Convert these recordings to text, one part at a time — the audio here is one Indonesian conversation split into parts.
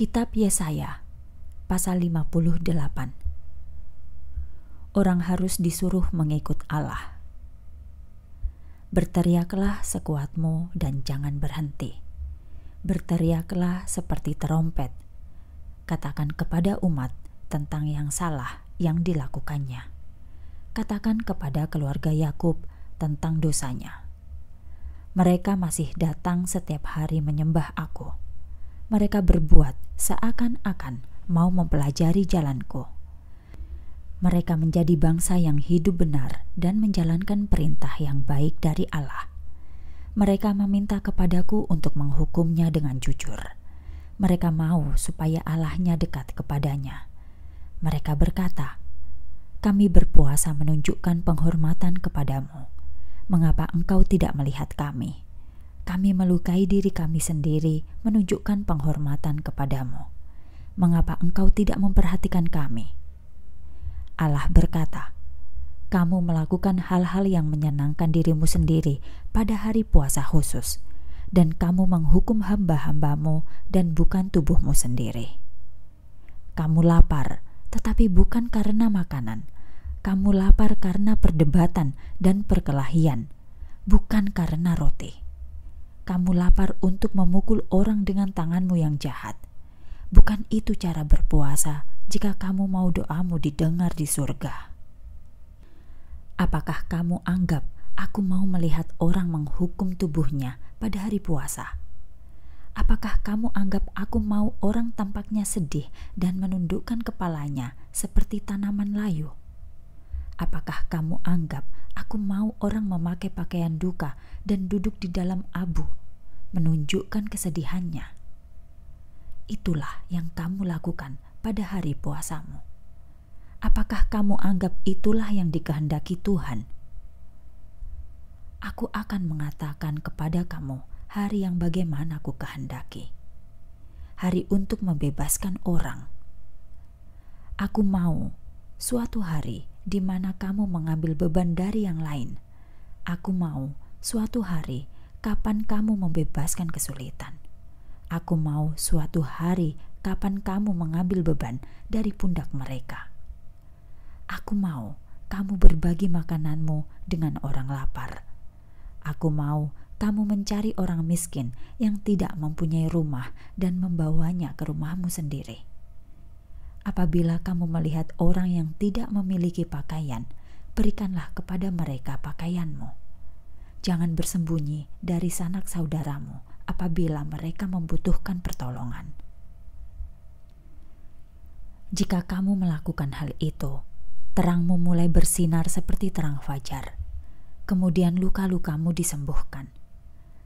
Kitab Yesaya pasal 58 Orang harus disuruh mengikut Allah. Berteriaklah sekuatmu dan jangan berhenti. Berteriaklah seperti terompet. Katakan kepada umat tentang yang salah yang dilakukannya. Katakan kepada keluarga Yakub tentang dosanya. Mereka masih datang setiap hari menyembah Aku mereka berbuat seakan-akan mau mempelajari jalanku. Mereka menjadi bangsa yang hidup benar dan menjalankan perintah yang baik dari Allah. Mereka meminta kepadaku untuk menghukumnya dengan jujur. Mereka mau supaya Allahnya dekat kepadanya. Mereka berkata, "Kami berpuasa menunjukkan penghormatan kepadamu. Mengapa engkau tidak melihat kami?" kami melukai diri kami sendiri menunjukkan penghormatan kepadamu. Mengapa engkau tidak memperhatikan kami? Allah berkata, kamu melakukan hal-hal yang menyenangkan dirimu sendiri pada hari puasa khusus, dan kamu menghukum hamba-hambamu dan bukan tubuhmu sendiri. Kamu lapar, tetapi bukan karena makanan. Kamu lapar karena perdebatan dan perkelahian, bukan karena roti kamu lapar untuk memukul orang dengan tanganmu yang jahat. Bukan itu cara berpuasa jika kamu mau doamu didengar di surga. Apakah kamu anggap aku mau melihat orang menghukum tubuhnya pada hari puasa? Apakah kamu anggap aku mau orang tampaknya sedih dan menundukkan kepalanya seperti tanaman layu? Apakah kamu anggap aku mau orang memakai pakaian duka dan duduk di dalam abu menunjukkan kesedihannya. Itulah yang kamu lakukan pada hari puasamu. Apakah kamu anggap itulah yang dikehendaki Tuhan? Aku akan mengatakan kepada kamu hari yang bagaimana aku kehendaki. Hari untuk membebaskan orang. Aku mau suatu hari di mana kamu mengambil beban dari yang lain. Aku mau suatu hari kapan kamu membebaskan kesulitan. Aku mau suatu hari kapan kamu mengambil beban dari pundak mereka. Aku mau kamu berbagi makananmu dengan orang lapar. Aku mau kamu mencari orang miskin yang tidak mempunyai rumah dan membawanya ke rumahmu sendiri. Apabila kamu melihat orang yang tidak memiliki pakaian, berikanlah kepada mereka pakaianmu. Jangan bersembunyi dari sanak saudaramu apabila mereka membutuhkan pertolongan. Jika kamu melakukan hal itu, terangmu mulai bersinar seperti terang fajar. Kemudian luka-lukamu disembuhkan.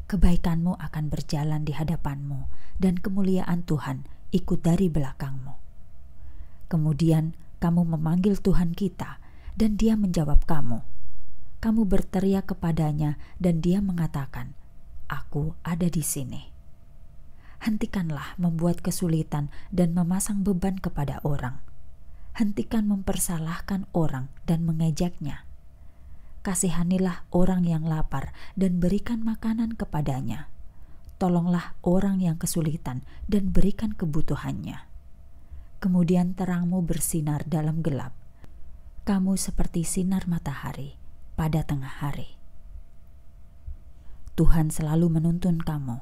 Kebaikanmu akan berjalan di hadapanmu, dan kemuliaan Tuhan ikut dari belakangmu. Kemudian kamu memanggil Tuhan kita, dan Dia menjawab kamu kamu berteriak kepadanya, dan dia mengatakan, "Aku ada di sini." Hentikanlah membuat kesulitan dan memasang beban kepada orang. Hentikan mempersalahkan orang dan mengejeknya. Kasihanilah orang yang lapar dan berikan makanan kepadanya. Tolonglah orang yang kesulitan dan berikan kebutuhannya. Kemudian terangmu bersinar dalam gelap, kamu seperti sinar matahari pada tengah hari. Tuhan selalu menuntun kamu.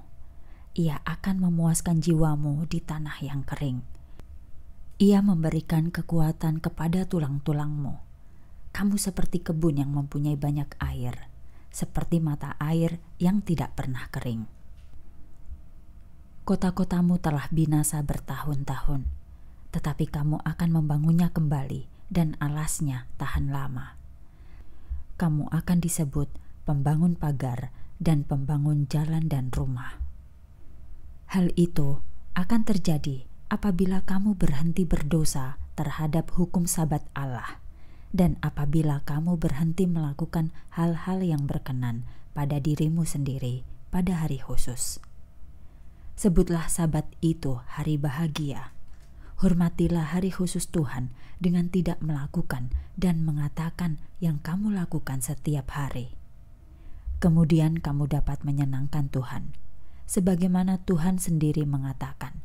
Ia akan memuaskan jiwamu di tanah yang kering. Ia memberikan kekuatan kepada tulang-tulangmu. Kamu seperti kebun yang mempunyai banyak air, seperti mata air yang tidak pernah kering. Kota-kotamu telah binasa bertahun-tahun, tetapi kamu akan membangunnya kembali, dan alasnya tahan lama kamu akan disebut pembangun pagar dan pembangun jalan dan rumah. Hal itu akan terjadi apabila kamu berhenti berdosa terhadap hukum Sabat Allah, dan apabila kamu berhenti melakukan hal-hal yang berkenan pada dirimu sendiri pada hari khusus. Sebutlah Sabat itu hari bahagia, Hormatilah hari khusus Tuhan dengan tidak melakukan dan mengatakan yang kamu lakukan setiap hari. Kemudian kamu dapat menyenangkan Tuhan, sebagaimana Tuhan sendiri mengatakan,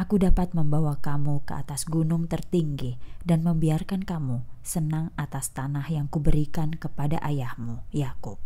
"Aku dapat membawa kamu ke atas gunung tertinggi dan membiarkan kamu senang atas tanah yang kuberikan kepada ayahmu, Yakub."